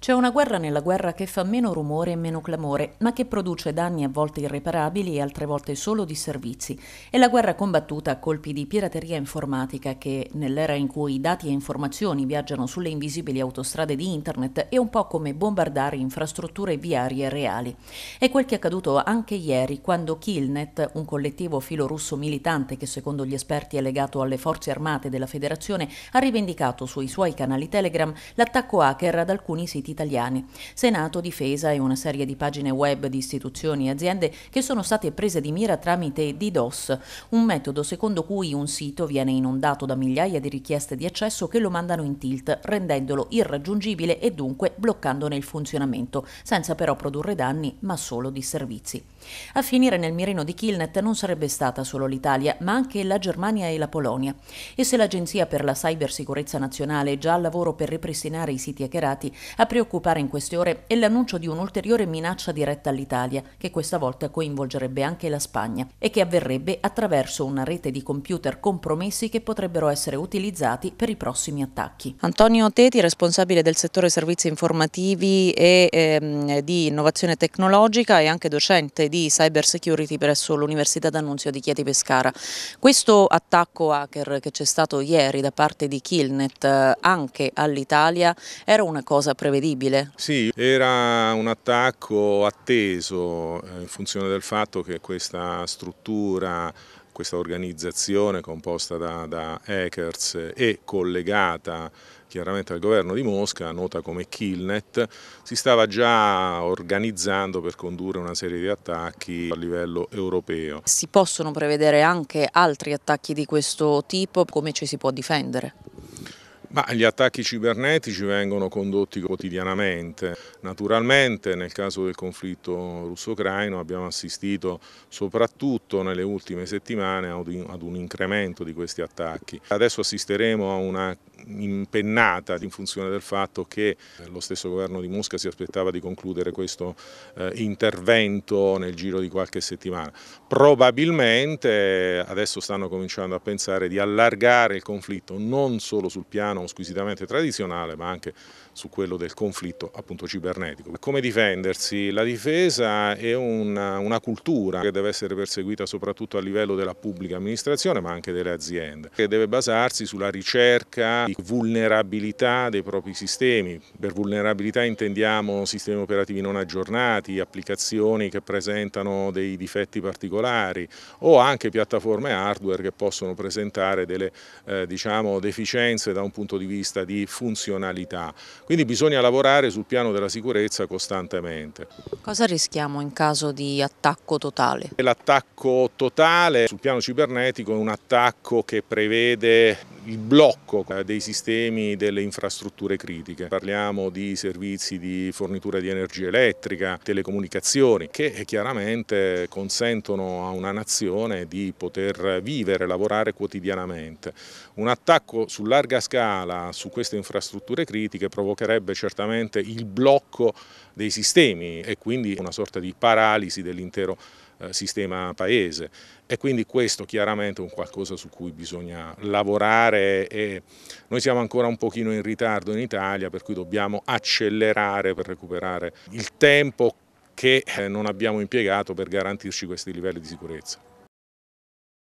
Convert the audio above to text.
C'è una guerra nella guerra che fa meno rumore e meno clamore, ma che produce danni a volte irreparabili e altre volte solo di servizi. È la guerra combattuta a colpi di pirateria informatica che, nell'era in cui dati e informazioni viaggiano sulle invisibili autostrade di Internet, è un po' come bombardare infrastrutture viarie reali. È quel che è accaduto anche ieri quando Killnet, un collettivo filorusso militante che secondo gli esperti è legato alle forze armate della federazione, ha rivendicato sui suoi canali Telegram l'attacco hacker ad alcuni siti siti italiani. Senato, Difesa e una serie di pagine web di istituzioni e aziende che sono state prese di mira tramite DDoS, un metodo secondo cui un sito viene inondato da migliaia di richieste di accesso che lo mandano in tilt, rendendolo irraggiungibile e dunque bloccandone il funzionamento, senza però produrre danni ma solo disservizi. A finire nel mirino di Killnet non sarebbe stata solo l'Italia, ma anche la Germania e la Polonia. E se l'Agenzia per la Cybersicurezza Nazionale già al lavoro per ripristinare i siti hackerati ha preoccupato preoccupare in queste ore è l'annuncio di un'ulteriore minaccia diretta all'Italia, che questa volta coinvolgerebbe anche la Spagna e che avverrebbe attraverso una rete di computer compromessi che potrebbero essere utilizzati per i prossimi attacchi. Antonio Teti, responsabile del settore servizi informativi e ehm, di innovazione tecnologica e anche docente di cyber security presso l'Università d'Annunzio di Chieti Pescara. Questo attacco hacker che c'è stato ieri da parte di Killnet eh, anche all'Italia era una cosa prevedibile prevedibile? Sì, era un attacco atteso eh, in funzione del fatto che questa struttura questa organizzazione composta da, da, hackers e collegata chiaramente al governo di Mosca, nota come Killnet, si stava già organizzando per condurre una serie di attacchi a livello europeo. Si possono prevedere anche altri attacchi di questo tipo, come ci si può difendere? Ma gli attacchi cibernetici vengono condotti quotidianamente. Naturalmente nel caso del conflitto russo-ucraino abbiamo assistito soprattutto nelle ultime settimane ad un incremento di questi attacchi. Adesso assisteremo a una impennata in funzione del fatto che lo stesso governo di Mosca si aspettava di concludere questo eh, intervento nel giro di qualche settimana. Probabilmente adesso stanno cominciando a pensare di allargare il conflitto non solo sul piano squisitamente tradizionale ma anche su quello del conflitto appunto cibernetico. Come difendersi? La difesa è una, una cultura che deve essere perseguita soprattutto a livello della pubblica amministrazione ma anche delle aziende che deve basarsi sulla ricerca di vulnerabilità dei propri sistemi. Per vulnerabilità intendiamo sistemi operativi non aggiornati, applicazioni che presentano dei difetti particolari o anche piattaforme hardware che possono presentare delle eh, diciamo, deficienze da un punto di vista di funzionalità. Quindi bisogna lavorare sul piano della sicurezza costantemente. Cosa rischiamo in caso di attacco totale? L'attacco totale sul piano cibernetico è un attacco che prevede il blocco eh, dei sistemi delle infrastrutture critiche. Parliamo di servizi di fornitura di energia elettrica, telecomunicazioni, che eh, chiaramente consentono a una nazione di poter vivere, e lavorare quotidianamente. Un attacco su larga scala su queste infrastrutture critiche provocherebbe certamente il blocco dei sistemi e quindi una sorta di paralisi dell'intero eh, sistema paese e quindi questo chiaramente è un qualcosa su cui bisogna lavorare e noi siamo ancora un pochino in ritardo in Italia per cui dobbiamo accelerare per recuperare il tempo che eh, non abbiamo impiegato per garantirci questi livelli di sicurezza.